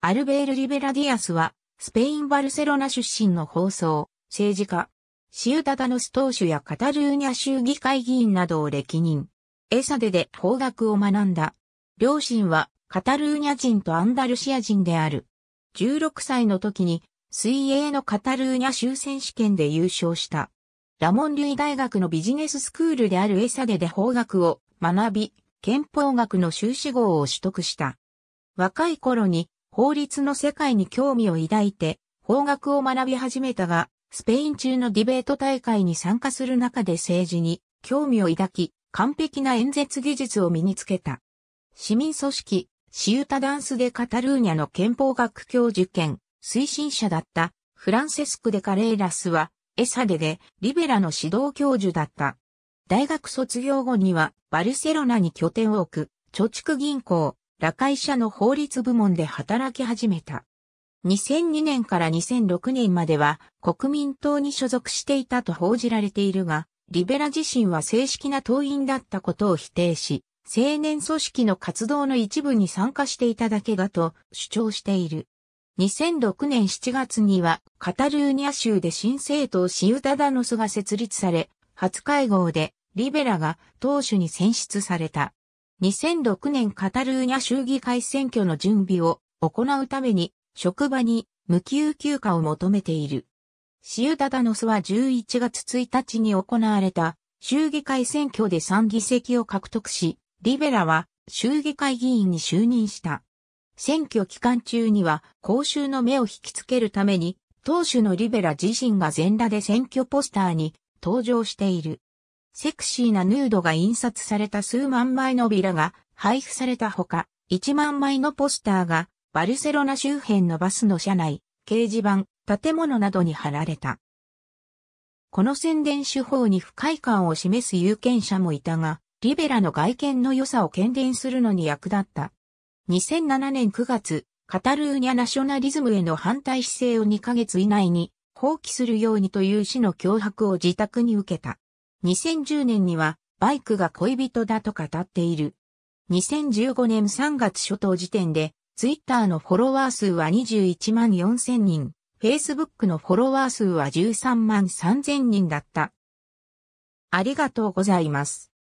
アルベール・リベラディアスは、スペイン・バルセロナ出身の放送、政治家、シウタダノス党首やカタルーニャ州議会議員などを歴任。エサデで法学を学んだ。両親はカタルーニャ人とアンダルシア人である。16歳の時に水泳のカタルーニャ州選手権で優勝した。ラモン・リュイ大学のビジネススクールであるエサデで法学を学び、憲法学の修士号を取得した。若い頃に法律の世界に興味を抱いて、法学を学び始めたが、スペイン中のディベート大会に参加する中で政治に興味を抱き、完璧な演説技術を身につけた。市民組織、シウタダンスでカタルーニャの憲法学教授権、推進者だったフランセスク・デ・カレーラスは、エサデでリベラの指導教授だった。大学卒業後にはバルセロナに拠点を置く、貯蓄銀行、羅会社の法律部門で働き始めた。2002年から2006年までは国民党に所属していたと報じられているが、リベラ自身は正式な党員だったことを否定し、青年組織の活動の一部に参加していただけだと主張している。2006年7月にはカタルーニャ州で新政党シウタダノスが設立され、初会合でリベラが党首に選出された。2006年カタルーニャ州議会選挙の準備を行うために、職場に無給休暇を求めている。シウダダノスは11月1日に行われた州議会選挙で3議席を獲得し、リベラは州議会議員に就任した。選挙期間中には公衆の目を引きつけるために、党首のリベラ自身が全裸で選挙ポスターに登場している。セクシーなヌードが印刷された数万枚のビラが配布されたほか、1万枚のポスターがバルセロナ周辺のバスの車内、掲示板、建物などに貼られた。この宣伝手法に不快感を示す有権者もいたが、リベラの外見の良さを喧伝するのに役立った。2007年9月、カタルーニャナショナリズムへの反対姿勢を2ヶ月以内に放棄するようにという死の脅迫を自宅に受けた。2010年にはバイクが恋人だと語っている。2015年3月初頭時点で、ツイッターのフォロワー数は21万4000人、Facebook のフォロワー数は13万3000人だった。ありがとうございます。